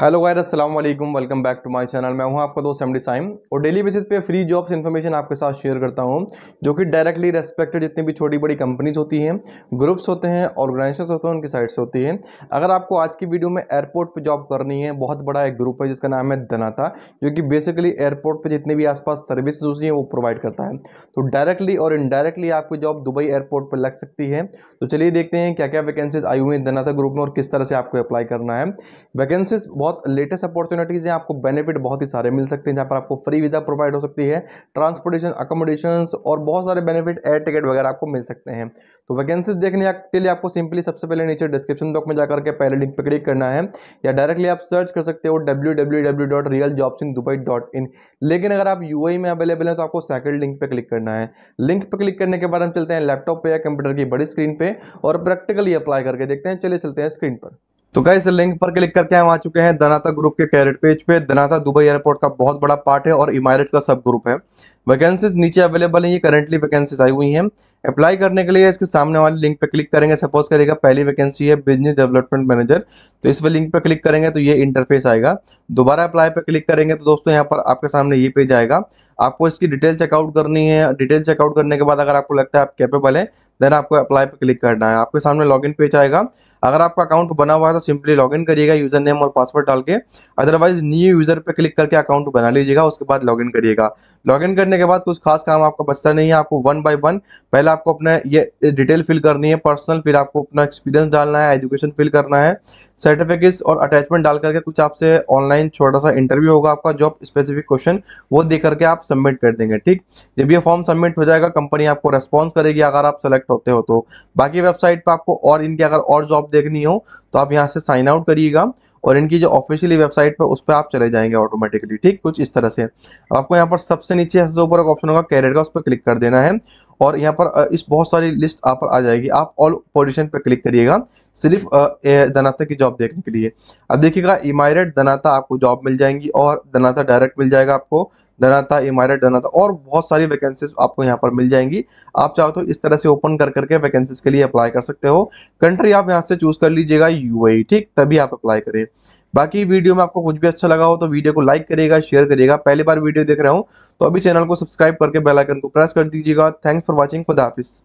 hello guys असलम welcome back to my channel मैं हूं आपका दोस्त एमडी साइम और डेली बेसिस पे फ्री जॉब्स इन्फॉर्मेशन आपके साथ शेयर करता हूं जो कि डायरेक्टली रेस्पेक्टेड जितनी भी छोटी बड़ी कंपनीज होती हैं ग्रुप्स होते हैं ऑर्गेनाइजेशन होते हैं उनकी साइड से होती है अगर आपको आज की वीडियो में एयरपोर्ट पर जॉब करनी है बहुत बड़ा एक ग्रुप है जिसका नाम है धनाता जो कि बेसिकली एयरपोर्ट पर जितने भी आसपास सर्विस होती हैं वो प्रोवाइड करता है तो डायरेक्टली और इनडायरेक्टली आपकी जॉब दुबई एयरपोर्ट पर लग सकती है तो चलिए देखते हैं क्या क्या वैकेंसीज आई हुई हैं धनाता ग्रुप में और किस तरह से आपको अप्लाई करना है वैकेंसीज बहुत लेटेस्ट अपॉर्चुनिटीज़ हैं आपको बेनिफिट बहुत ही सारे मिल सकते हैं जहाँ पर आपको फ्री वीज़ा प्रोवाइड हो सकती है ट्रांसपोर्टेशन अकोमोडेशन और बहुत सारे बेनिफिट एयर टिकट वगैरह आपको मिल सकते हैं तो वैकेंसीज देखने के लिए आपको सिंपली सबसे पहले नीचे डिस्क्रिप्शन बॉक्स में जाकर के पहले लिंक पर क्लिक करना है या डायरेक्टली आप सर्च कर सकते हो W W W dot real jobs in Dubai dot in लेकिन अगर आप यू e में अवेलेबल हैं तो आपको सेकंड लिंक पर क्लिक करना है लिंक पर क्लिक करने के बाद हम चलते हैं लैपटॉप पर या कंप्यूटर की बड़ी स्क्रीन पर और प्रैक्टिकली अप्लाई करके देखते हैं चले चलते हैं स्क्रीन पर तो गए इस लिंक पर क्लिक करके हम आ चुके हैं दनाता ग्रुप के कैरेट पेज पे दनाता दुबई एयरपोर्ट का बहुत बड़ा पार्ट है और इमारत का सब ग्रुप है वैकेंसीज नीचे अवेलेबल हैं ये करंटली वैकेंसीज आई हुई हैं अप्लाई करने के लिए इसके सामने वाले लिंक पे क्लिक करेंगे सपोज करेगा पहली वैकेंसी है बिजनेस डेवलपमेंट मैनेजर तो इस पर लिंक पर क्लिक करेंगे तो ये इंटरफेस आएगा दोबारा अप्लाई पर क्लिक करेंगे तो दोस्तों यहाँ पर आपके सामने ये पेज आएगा आपको इसकी डिटेल चेकआउट करनी है डिटेल चेकआउट करने के बाद अगर आपको लगता है आप कैपेबल है देन आपको अप्लाई पर क्लिक करना है आपके सामने इन पेज आएगा अगर आपका अकाउंट बना हुआ है तो सिंपली इन करिएगा यूजर नेम और पासवर्ड डाल के अदरवाइज न्यू यूजर पर क्लिक करके अकाउंट बना लीजिएगा उसके बाद इन करिएगा लॉग करने करने के बाद कुछ खास काम आपका बचता नहीं है आपको वन बाय वन पहले आपको अपना ये डिटेल फिल करनी है पर्सनल फिर आपको अपना एक्सपीरियंस डालना है एजुकेशन फिल करना है सर्टिफिकेट्स और अटैचमेंट डाल करके कुछ आपसे ऑनलाइन छोटा सा इंटरव्यू होगा आपका जॉब स्पेसिफिक क्वेश्चन वो दे करके आप सबमिट कर देंगे ठीक जब ये फॉर्म सबमिट हो जाएगा कंपनी आपको रेस्पॉन्स करेगी अगर आप सेलेक्ट होते हो तो बाकी वेबसाइट पर आपको और इनकी अगर और जॉब देखनी हो तो आप यहाँ से साइन आउट करिएगा और इनकी जो ऑफिशियली वेबसाइट पर उस पर आप चले जाएंगे ऑटोमेटिकली ठीक कुछ इस तरह से आपको यहाँ पर सबसे नीचे जो ऊपर एक ऑप्शन होगा कैरियर का उस पर क्लिक कर देना है और यहाँ पर इस बहुत सारी लिस्ट आप पर आ जाएगी आप ऑल पोजिशन पर क्लिक करिएगा सिर्फ दनाता की जॉब देखने के लिए अब देखिएगा इमारेट e दनाता आपको जॉब मिल जाएंगी और दनाता डायरेक्ट मिल जाएगा आपको दनाता इमारेट दनाता और बहुत सारी वैकेंसीज आपको यहाँ पर मिल जाएंगी आप चाहो तो इस तरह से ओपन कर करके वैकेंसीज के लिए अप्लाई कर सकते हो कंट्री आप यहाँ से चूज़ कर लीजिएगा यू e, ठीक तभी आप अप्लाई करें बाकी वीडियो में आपको कुछ भी अच्छा लगा हो तो वीडियो को लाइक करेगा शेयर करिएगा पहली बार वीडियो देख रहे हो तो अभी चैनल को सब्सक्राइब करके बेलाइकन को प्रेस कर दीजिएगा थैंक्स फॉर वॉचिंग खुदाफिस